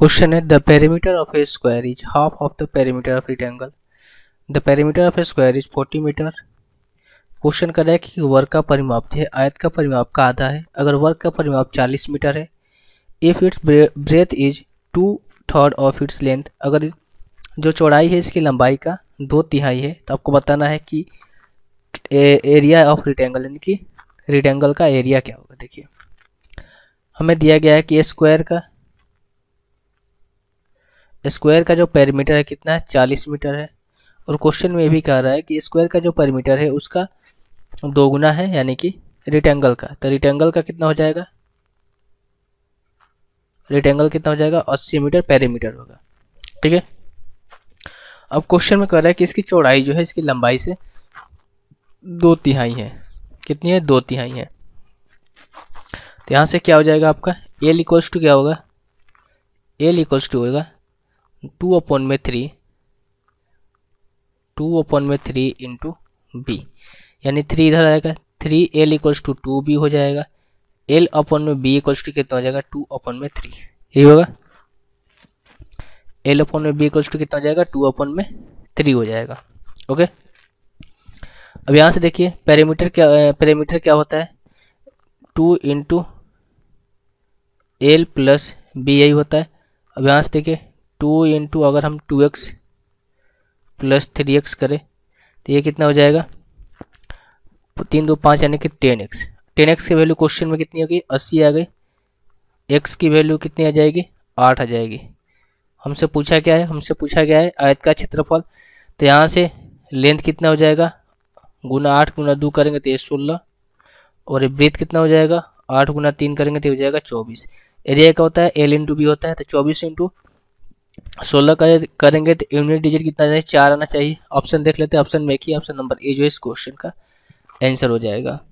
question है the perimeter of a square is half of the perimeter of rectangle the perimeter of a square is forty metre question कर रहा है कि वर्ग का परिमाप है आयत का परिमाप का आधा है अगर वर्ग का परिमाप चालीस मीटर है if its breadth is two third of its length अगर जो चौड़ाई है इसकी लंबाई का दो तिहाई है तो आपको बताना है कि एरिया ऑफ रिटेंगल यानी कि रिटेंगल का एरिया क्या होगा देखिए हमें दिया गया है कि ए स्क्वायर का स्क्वायर का जो पैरीमीटर है कितना है चालीस मीटर है और क्वेश्चन में भी कह रहा है कि स्क्वायर का जो पैरीमीटर है उसका दोगुना है यानी कि रिटेंगल का तो रिटेंगल का कितना हो जाएगा रिटेंगल कितना हो जाएगा अस्सी मीटर पैरीमीटर होगा ठीक है अब क्वेश्चन में कह रहा है कि इसकी चौड़ाई जो है इसकी लंबाई से दो तिहाई है कितनी है दो तिहाई है तो यहाँ से क्या हो जाएगा आपका एल इक्वल्स टू क्या होगा एल इक्वल्स टू होगा टू अपॉन में थ्री टू अपॉन में थ्री इंटू बी यानी थ्री इधर आएगा three L equals to two B हो जाएगा एल अपॉन में बी इक्वल्स टू कितना हो जाएगा टू अपॉन में थ्री यही होगा एल अपॉन में बी इक्वल्स टू कितना हो जाएगा टू अपॉन में थ्री हो जाएगा ओके अब यहाँ से देखिए पैरामीटर क्या पैरामीटर क्या होता है two into L plus B यही होता है अब यहाँ से देखिए टू इंटू अगर हम two X plus three X करें तो ये कितना हो जाएगा तीन दो पाँच यानी कि टेन एक्स टेन एक्स की वैल्यू क्वेश्चन में कितनी होगी अस्सी आ गई एक्स की वैल्यू कितनी आ जाएगी आठ आ जाएगी हमसे पूछा क्या है हमसे पूछा क्या है आयत का क्षेत्रफल तो यहाँ से लेंथ कितना हो जाएगा गुना आठ गुना दो करेंगे तो ये सोलह और ब्रेथ कितना हो जाएगा आठ गुना तीन करेंगे तो हो जाएगा चौबीस एरिया का होता है एल इंटू बी होता है तो चौबीस इंटू सोलह कर, करेंगे तो यूनिट डिजिट कितना चार आना चाहिए ऑप्शन देख लेते हैं ऑप्शन में की ऑप्शन नंबर ए जो है इस क्वेश्चन का आंसर हो जाएगा